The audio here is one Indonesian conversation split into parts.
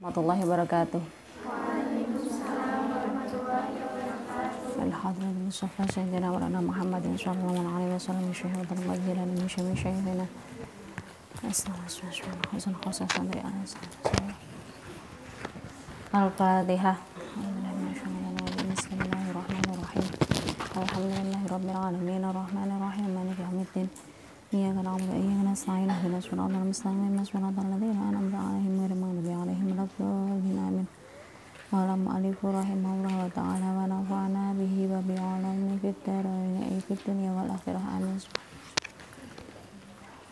ورحمة الله وبركاته الحضرة المصطفى سيدنا مولانا محمد صلى الله عليه وسلم الشهيد المجد من شمي شيخنا أسلم حسن حسن الفاتحة بسم الله الرحمن الرحيم الحمد لله رب العالمين الرحمن الرحيم مالك يوم الدين إياك نعبد وإياك نستعين اهدنا الصراط المستقيم صراط الذين أنعمت عليهم غير المغضوب عليهم ولا الضالين آمين قال رحمه الله تعالى ونفعنا به وبعلمه في الدارين في الدنيا والآخرة آمين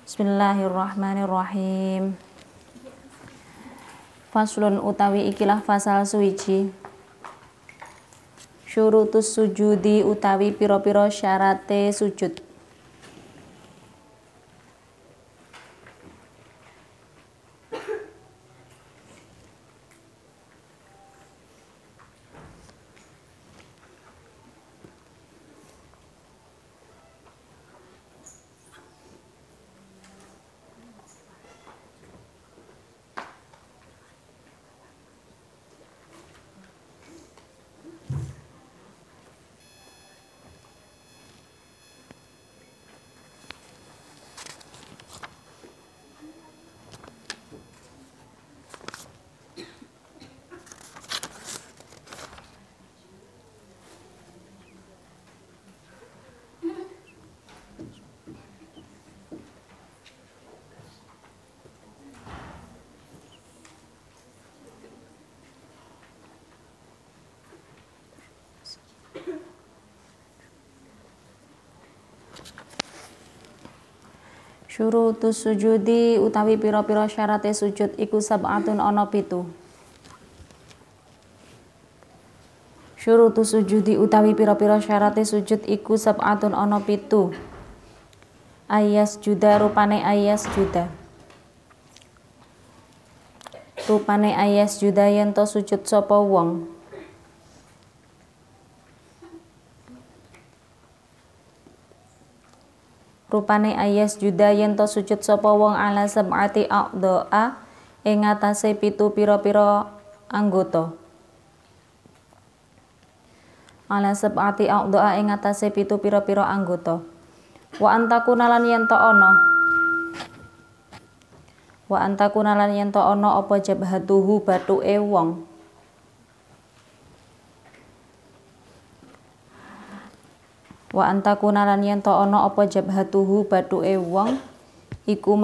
بسم الله الرحمن الرحيم Faslun utawi ikilah fasal suici Syurutus sujudi utawi piro-piro syarate sujud Syurutus sujudi utawi pira-pira syarate sujud iku sab'atun ana pitu. Syurutus sujudi utawi pira-pira syarate sujud iku sab'atun ana pitu. Ayas juda rupane ayas juda. Rupane ayas juda yen to sujud sapa wong. rupane ayas juda yen to sujud sapa wong ala sem'ati a'dha'a ing atase pitu pira-pira anggota ala sem'ati a'dha'a ing atase pitu pira-pira anggota wa antakuna lan yen ana wa antakuna lan yen to ana apa jabhatuhu batuke wong wa antakuna lan yen to ana apa jabhatuhu bathuke wong iku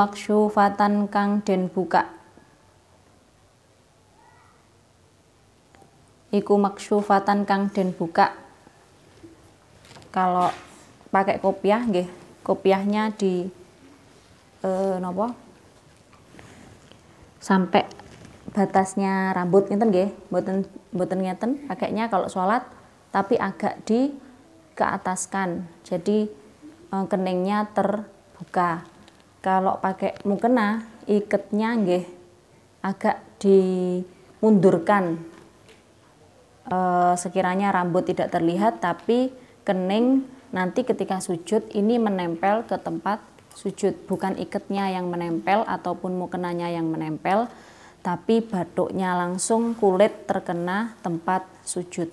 fatan kang den buka iku fatan kang den buka kalau pakai kopiah nggih kopiahnya di e, nopo sampai batasnya rambut ngeten nggih mboten mboten ngeten pakainya kalau sholat tapi agak di keataskan jadi eh, keningnya terbuka kalau pakai mukena iketnya nggih agak dimundurkan e, sekiranya rambut tidak terlihat tapi kening nanti ketika sujud ini menempel ke tempat sujud bukan iketnya yang menempel ataupun mukenanya yang menempel tapi batuknya langsung kulit terkena tempat sujud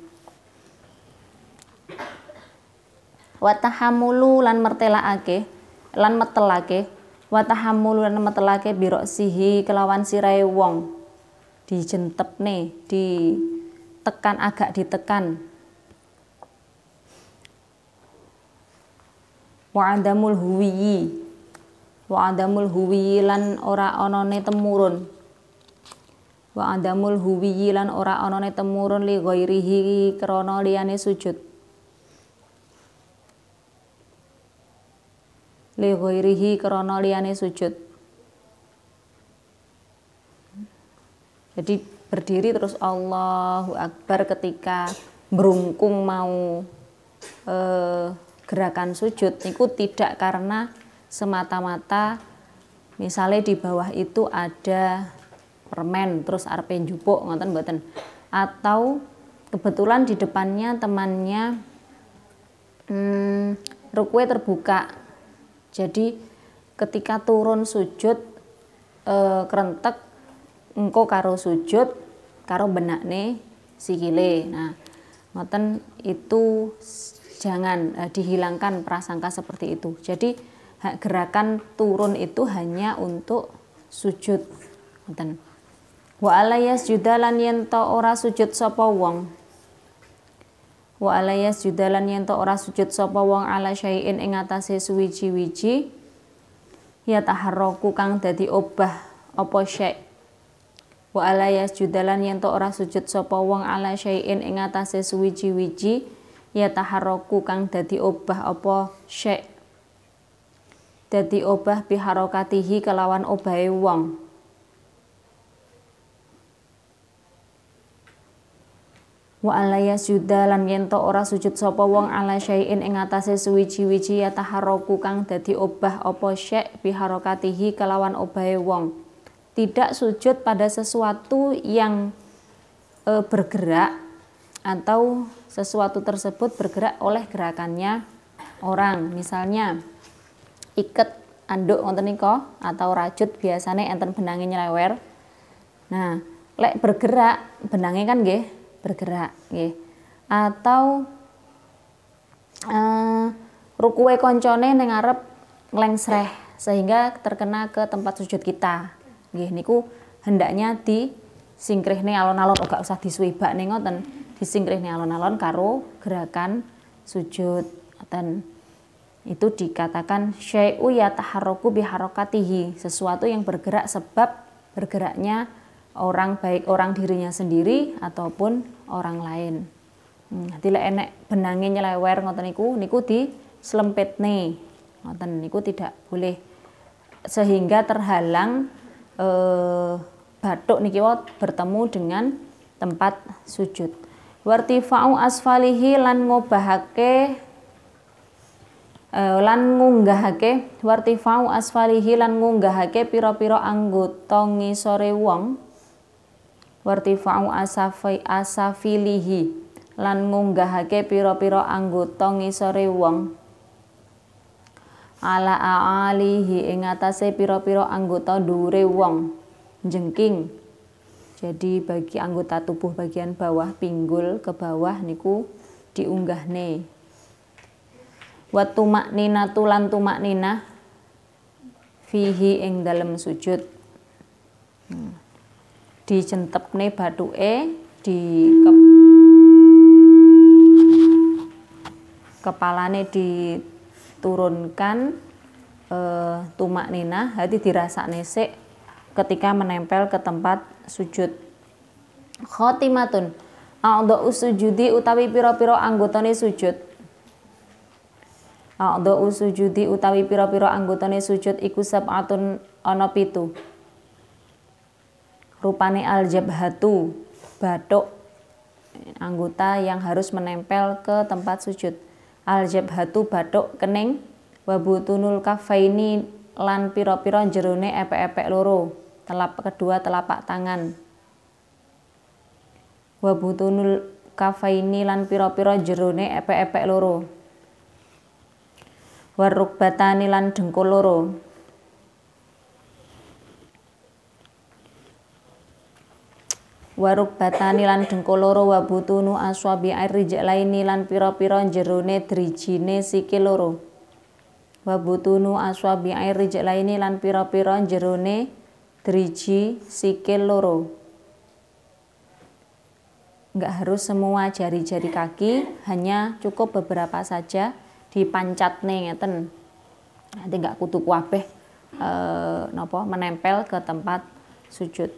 watahamulu lan mertelake lan metelake wa lan metelake biroksihi kelawan sirai wong dijentep nih ditekan agak ditekan wa adamul huwiyi wa adamul huwiyi lan ora onone temurun wa adamul huwiyi lan ora onone temurun li ghairihi krana liyane sujud lihoirihi krono liane sujud. Jadi berdiri terus Allahu Akbar ketika berungkung mau eh, gerakan sujud itu tidak karena semata-mata misalnya di bawah itu ada permen terus arpe jupuk ngoten mboten atau kebetulan di depannya temannya hmm, rukwe terbuka jadi ketika turun sujud e, eh, kerentek engko karo sujud karo benak nih sikile. Nah, ngoten itu jangan e, dihilangkan prasangka seperti itu. Jadi gerakan turun itu hanya untuk sujud. Ngoten. Wa alayas judalan yen ora sujud sopo wong wa ala yasjudalan yen to ora sujud sapa wong ala syai'in ing atase suwiji-wiji ya taharroku kang dadi obah apa syai' wa ala yasjudalan yen to ora sujud sapa wong ala syai'in ing atase suwiji-wiji ya taharroku kang dadi obah apa syai' dadi obah biharokatihi kelawan obahe wong wa alaya suda lan yento ora sujud sapa wong ala syai'in ing atase suwiji-wiji ya haroku kang dadi obah apa syek' biharokatihi kelawan obahe wong tidak sujud pada sesuatu yang e, bergerak atau sesuatu tersebut bergerak oleh gerakannya orang misalnya iket anduk wonten nika atau rajut biasanya enten benangnya nyelewer nah lek bergerak benangnya kan nggih bergerak nggih. Atau uh, eh, rukuwe koncone neng arep lengsreh sehingga terkena ke tempat sujud kita. Nggih niku hendaknya di nih alon-alon oh, gak usah nengot nih ngoten nih alon-alon karo gerakan sujud dan itu dikatakan syai'u ya taharoku biharokatihi sesuatu yang bergerak sebab bergeraknya orang baik orang dirinya sendiri ataupun orang lain. Jadi hmm, enek benangnya nyelewer ngoten niku niku di nih Ngoten niku tidak boleh sehingga terhalang eh, batuk niki bertemu dengan tempat sujud. Wartifa'u asfalihi lan ngobahake eh, lan ngunggahake wartifa'u asfalihi lan ngunggahake pira-pira anggota ngisore wong wartifa'u asafi asafilihi lan ngunggahake pira-pira anggota ngisore wong ala alihi ing atase pira-pira anggota dhuwure wong jengking jadi bagi anggota tubuh bagian bawah pinggul ke bawah niku diunggah diunggahne nina tulan lan nina, fihi ing dalam sujud hmm nih batu e di ke, kepalane diturunkan e, tumak nina hati dirasa nesek ketika menempel ke tempat sujud khotimatun aldo usujudi utawi piro piro anggotane sujud. aldo usujudi utawi piro piro anggotane sujud iku sab'atun ana pitu rupane aljabhatu jabhatu batuk anggota yang harus menempel ke tempat sujud aljabhatu jabhatu batuk kening wabutunul kafaini lan piro-piro jerone epe-epe loro telap kedua telapak tangan wabutunul kafaini lan piro-piro jerone epe-epe loro warukbatani lan dengkul loro Waruk batani lan dengkul loro wa butunu aswabi laini lan piro piro jerone drijine sikil loro wa butunu aswabi laini lan piro piro jerone driji sikil loro nggak harus semua jari-jari kaki hanya cukup beberapa saja dipancat nih ngeten nanti nggak kutuk kuabeh e, eh, nopo menempel ke tempat sujud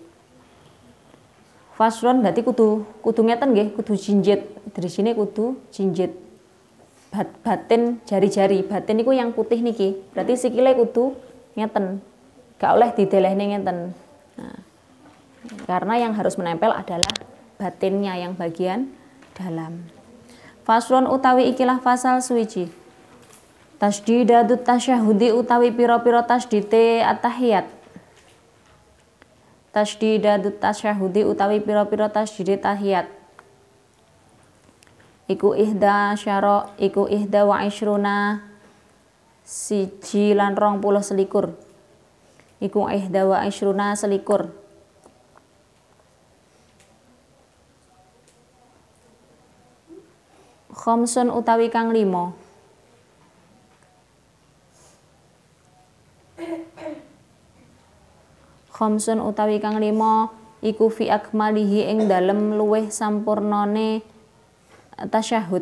Fasron berarti kudu kudu ngeten nggih, kudu jinjit. Dari sini kudu jinjit. Bat, batin jari-jari, batin niku yang putih niki. Berarti sikile kudu ngeten. Gak oleh didelehne ngeten. Nah, karena yang harus menempel adalah batinnya yang bagian dalam. Fasron utawi ikilah fasal suici Tasdidatu tasyahudi utawi piro-piro tasdite atahiyat tas tasyahudi utawi pira-pira tasydid tahiyat iku ihda syara iku ihda wa ishruna siji lan rong puluh selikur iku ihda wa ishruna selikur khomsun utawi kang limo khamsun utawi kang limo iku fi akmalihi ing dalem luweh sampurnane eh, tasyahud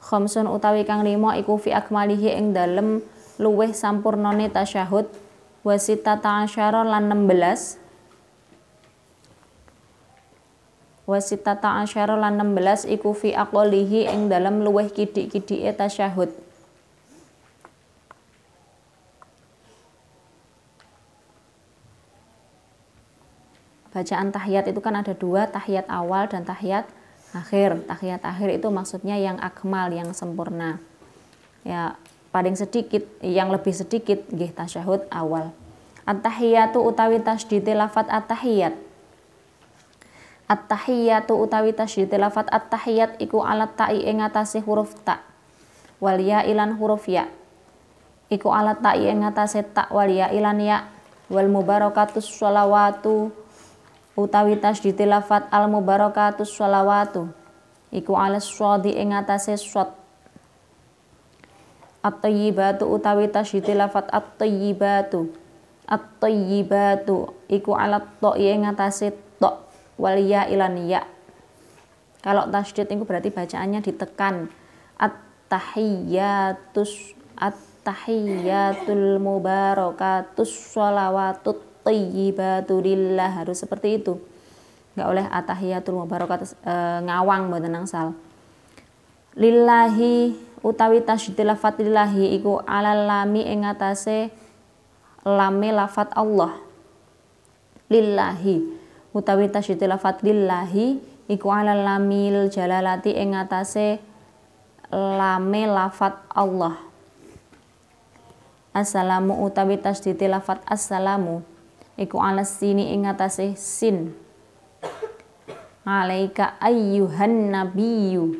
khamsun utawi kang limo iku fi akmalihi ing dalem luweh sampurnane tasyahud wasita ta'asyara lan 16 wasita ta'asyara lan 16 iku fi aqlihi ing dalem luweh kidik-kidike tasyahud bacaan tahiyat itu kan ada dua, tahiyat awal dan tahiyat akhir. Tahiyat akhir itu maksudnya yang akmal, yang sempurna. Ya, paling sedikit, yang lebih sedikit gitu. tasyahud awal. At-tahiyatu utawi tasdite lafat at-tahiyat. At-tahiyatu utawi tasydid lafat at-tahiyat iku alat ta'i ing atase huruf ta. Wal ya ilan huruf ya. Iku alat ta'i ing atase ta wal ya ilan ya. Wal mubarakatus sholawatu utawi tasydidil lafat al mubarakatus sholawatu iku alat swadi ing atase swad at-tayyibatu utawi tasydidil lafat at-tayyibatu at-tayyibatu iku alat to ya ing atase to wal ya ilan ya kalau tasydid itu berarti bacaannya ditekan at tahiyatus at tahiyatul mubarakatus sholawatut at harus seperti itu. Enggak oleh atahiyatul mubarakat e, ngawang mboten sal Lillahi utawi tasydid lafat lillahi iku alalami lami ing lame lafat Allah. Lillahi utawi tasydid lafat lillahi iku alalamil lamil jalalati ing atase lame lafat Allah assalamu utawi tasdidi lafat assalamu iku ala sini ing sin alaika ayyuhan nabiyyu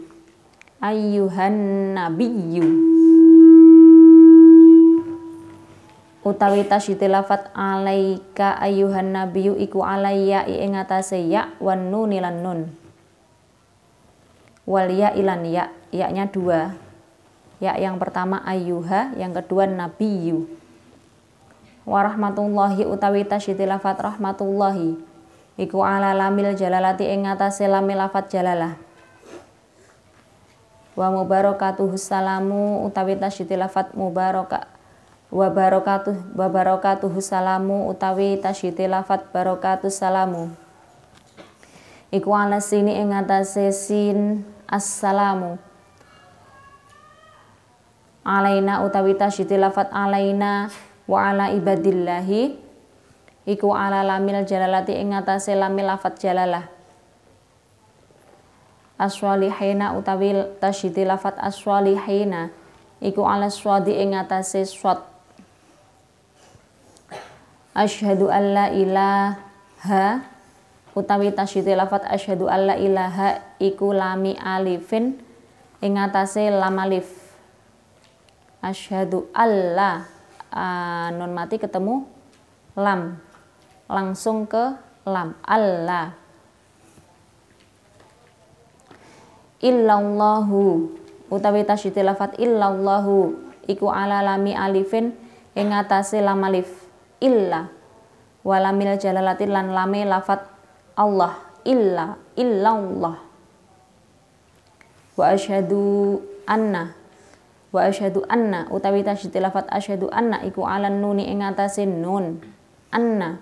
ayyuhan nabiyyu utawi tasydid lafat alaika ayyuhan nabiyyu iku alayya ing atase ya wan nun lan nun wal ya ilan ya yaknya dua ya yang pertama ayyuha yang kedua nabiyyu warahmatullahi utawi tasydid lafat rahmatullahi iku ala lamil jalalati ing ngatasé lamil lafat jalalah wa mubarakatuh salamu utawi tasydid lafat mubaraka wa barakatuh wa barakatuh salamu utawi tasydid lafat barakatuh salamu iku ala sini ing ngatasé sin assalamu alaina utawi tasydid lafat alaina wa ala ibadillahi iku ala lamil jalalati ing atase lamil lafat jalalah aswalihina utawi tasydid lafat aswalihina iku ala swadi ing atase swad asyhadu alla ilaha utawi tasydid lafat asyhadu alla ilaha iku lami alifin ing atase lam alif asyhadu alla uh, nun mati ketemu lam langsung ke lam Allah illallahu utawi tasyiti lafat illallahu iku ala lami alifin ing ngatasé lam alif illa walamil jalalatin lan lame lafat Allah illa illallah wa asyhadu anna wa asyhadu anna utawi tasydid lafat asyhadu anna iku alan nuni ing atase nun anna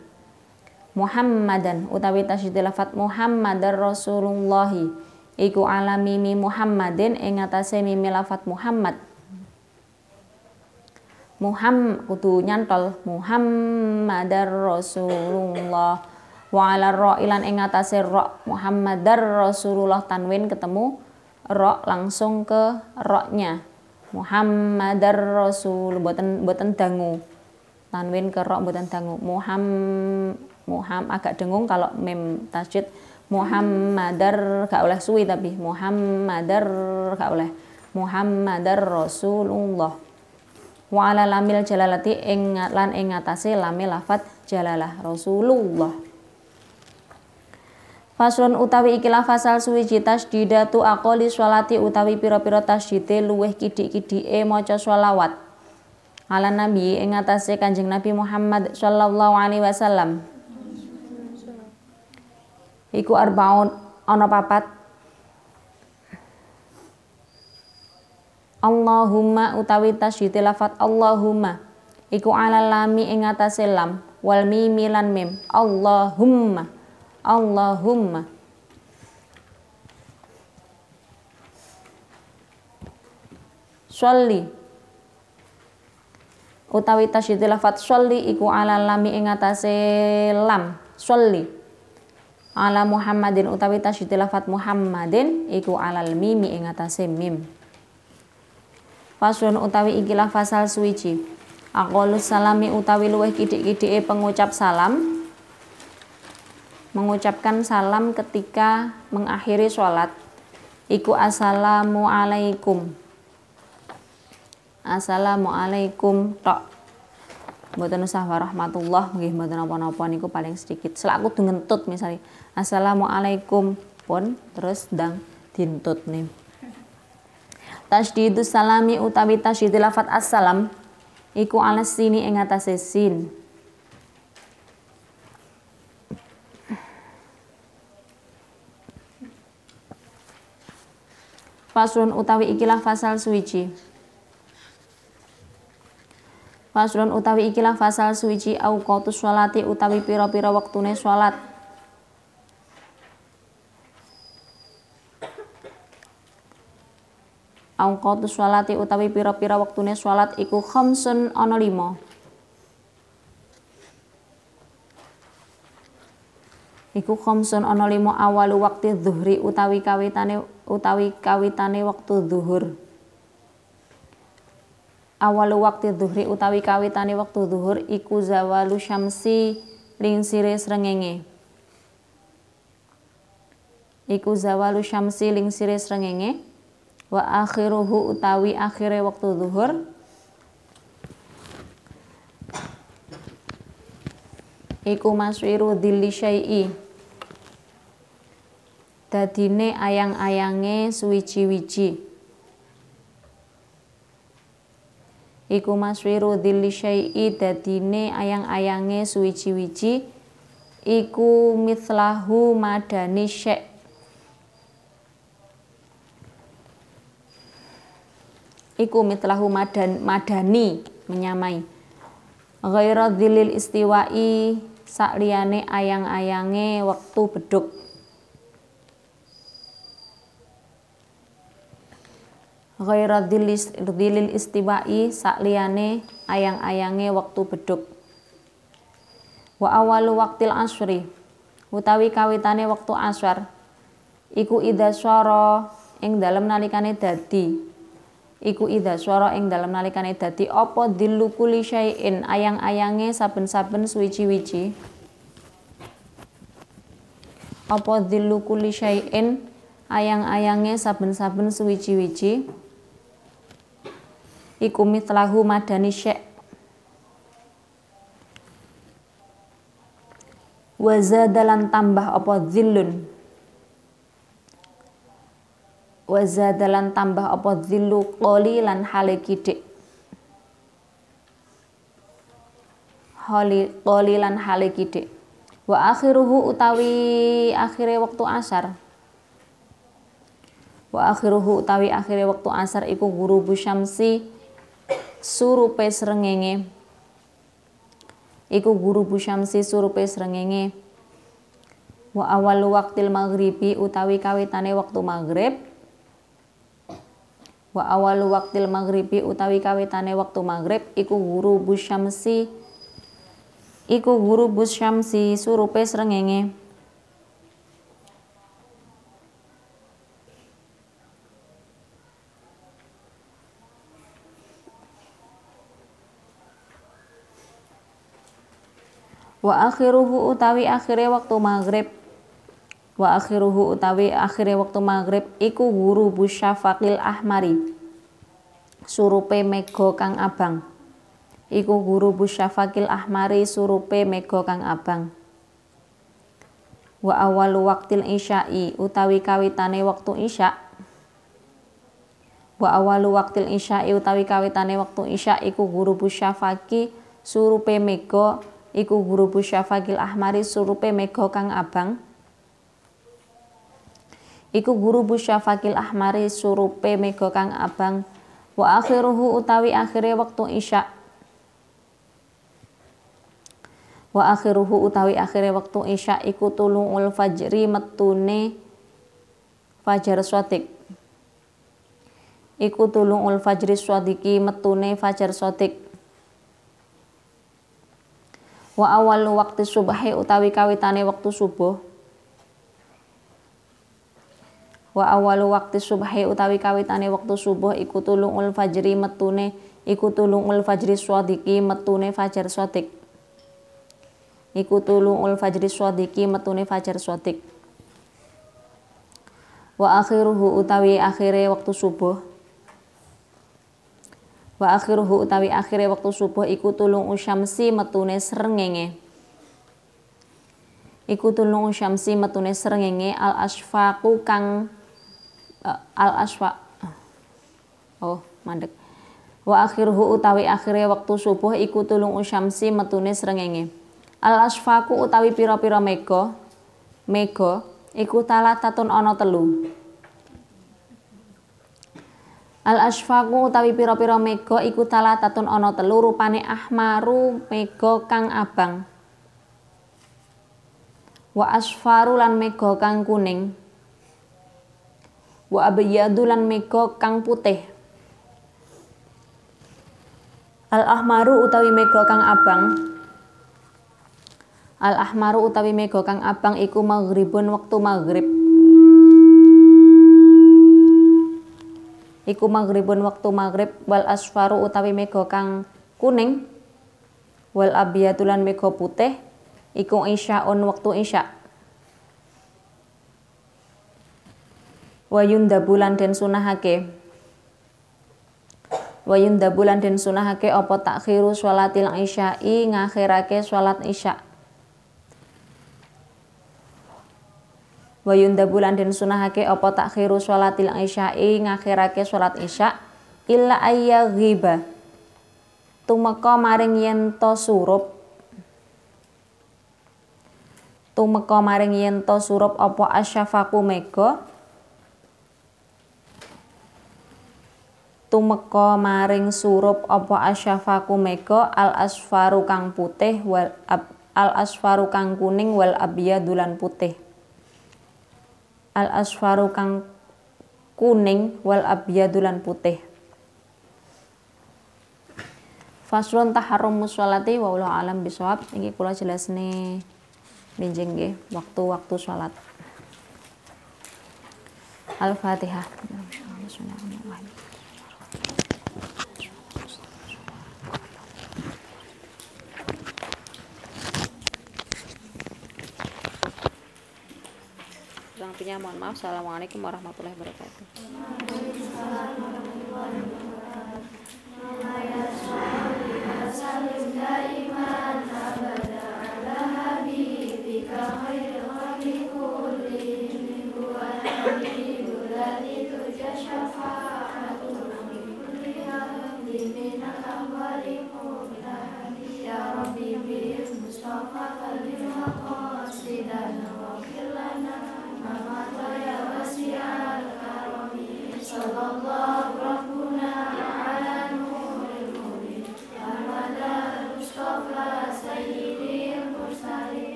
Muhammadan utawi tasydid lafat Muhammadar Rasulullahi iku ala mimi Muhammadin ing atase mimi lafat Muhammad Muham kudu nyantol Muhammadar Rasulullah wa ala ro ilan ing atase ro Muhammadar Rasulullah tanwin ketemu ro langsung ke roknya Muhammadar Rasul buatan buatan dangu tanwin kerok buatan dangu Muham Muham agak dengung kalau mem tasjid Muhammadar gak oleh suwi tapi Muhammadar gak oleh Muhammadar Rasulullah wa lamil jalalati ingat lan ingatasi lamil lafat jalalah Rasulullah Faslun utawi ikilah fasal suwiji tasdida tu akoli sholati utawi piro-piro tasdide luweh kidik e moco sholawat. Ala Nabi ingatasi Kanjeng Nabi Muhammad sallallahu alaihi wasallam. Iku arbaun ono papat. Allahumma utawi tasdide lafat Allahumma. Iku ala lami ingatasi lam wal mimi lan mim. Allahumma. Allahumma Sholli utawi tasyidil lafat sholli iku ala lami ing lam sholli ala Muhammadin utawi tasyidil lafat Muhammadin iku alalmi mimi ing mim Fasun utawi ikilah fasal suici Aku salami utawi luweh kidik-kidike pengucap salam mengucapkan salam ketika mengakhiri sholat iku assalamu alaikum assalamu alaikum tok mboten usah warahmatullah nggih mboten napa apa niku paling sedikit selaku dungentut misalnya assalamualaikum pun terus dang dintut nih tasydidus salami utawi tasydidil lafat assalam iku alas sini ing atase sin Faslun utawi ikilah fasal suwiji. Faslun utawi ikilah fasal suwiji au sholati utawi pira-pira wektune sholat. Au sholati utawi pira-pira wektune sholat iku khamsun ana 5. iku khomsun ana limo awalu waktu zuhri utawi kawitane utawi kawitane waktu zuhur awalu waktu zuhri utawi kawitane waktu zuhur iku zawalu syamsi lingsire srengenge iku zawalu syamsi lingsire srengenge wa akhiruhu utawi akhire waktu zuhur iku maswiru dili syai'i dadine ayang-ayange suwiji-wiji iku maswiru dzilli dadine ayang-ayange suwiji-wiji iku mitlahu madani syek. iku mitlahu madan madani menyamai ghaira dilil istiwa'i sakliane ayang-ayange waktu beduk ghaira dzilil istiwa'i sakliyane ayang-ayange waktu beduk wa awalu waktil asri utawi kawitane waktu aswar iku ida suara ing dalem nalikane dadi iku ida suara ing dalem nalikane dadi opo dillu kulli syai'in ayang-ayange saben-saben suici-wici. opo dillu kulli syai'in ayang-ayange saben-saben suici-wici iku mitlahu madani syek wazadalan tambah apa zillun wazadalan tambah apa zillu lan hale kidik lan hale kidik wa akhiruhu utawi akhire waktu asar wa akhiruhu utawi akhire waktu asar iku guru syamsi surupe srengenge iku guru busyamsi surupe srengenge wa awalu waktil maghribi utawi kawitane waktu maghrib wa awalu waktil maghribi utawi kawitane waktu maghrib iku guru busyamsi iku guru busyamsi surupe srengenge wa akhiruhu utawi akhire waktu maghrib wa akhiruhu utawi akhire waktu maghrib iku guru busyafaqil ahmari surupe mega kang abang iku guru busyafaqil ahmari surupe mega kang abang wa awalu waktil isya'i utawi kawitane waktu isya wa awalu waktil isya'i utawi kawitane waktu isya iku guru busyafaqi surupe mega iku guru Syafakil Ahmari surupe mega kang abang iku guru Syafakil Ahmari surupe mega kang abang wa akhiruhu utawi akhire waktu isya wa akhiruhu utawi akhire waktu isya iku tuluul fajri metune fajar swadik iku tulung ul fajri swadiki metune fajar sodik wa awalu waktu subahi utawi kawitane waktu subuh wa awalu waktu subahi utawi kawitane waktu subuh iku tulungul fajri metune iku tulungul fajri swadiki metune fajar swadik iku tulungul fajri swadiki metune fajar swadik wa akhiruhu utawi akhire waktu subuh Wa akhiruhu utawi akhire wektu subuh iku tulung usyamsi metune srengenge. Iku tulung usyamsi metune srengenge al asfaqu kang e, al aswa Oh, mandek. Wa akhiruhu utawi akhire wektu subuh iku tulung usyamsi metune srengenge. Al asfaqu utawi pira-pira mega mega iku talatatun ana telu. Al asfaku utawi pira-pira mega iku tatun ana telu rupane ahmaru mega kang abang. Wa asfaru lan mega kang kuning. Wa abyadu lan mega kang putih. Al ahmaru utawi mega kang abang Al ahmaru utawi mega kang abang iku maghribun wektu maghrib. iku maghribun waktu maghrib wal asfaru utawi mega kang kuning wal abiyatulan mega putih iku isyaun waktu isya wayun dabulan den sunahake wayun dabulan den sunahake apa takhiru sholatil isya'i ngakhirake sholat isya' wa yundabu lan den sunahake apa takhiru sholatil isya'i ngakhirake sholat isya illa ayya ghiba tumeka maring yen to surup tumeka maring yen to surup apa asyafaku mega tumeka maring surup apa asyafaku mega al asfaru kang putih wal al asfaru kang kuning wal abyadulan putih al asfaru kang kuning wal abyadulan putih Faslun taharum musolati wa ulah alam bisawab ini kula jelas nih linjeng nggih waktu-waktu sholat Al-Fatihah. waktunya mohon maaf assalamualaikum warahmatullahi wabarakatuh Thank you.